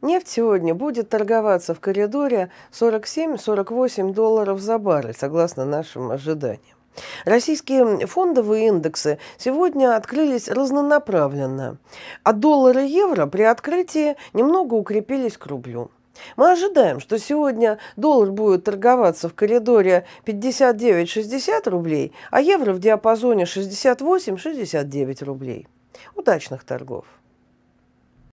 Нефть сегодня будет торговаться в коридоре 47-48 долларов за баррель, согласно нашим ожиданиям. Российские фондовые индексы сегодня открылись разнонаправленно, а доллар и евро при открытии немного укрепились к рублю. Мы ожидаем, что сегодня доллар будет торговаться в коридоре 59-60 рублей, а евро в диапазоне 68-69 рублей. Удачных торгов!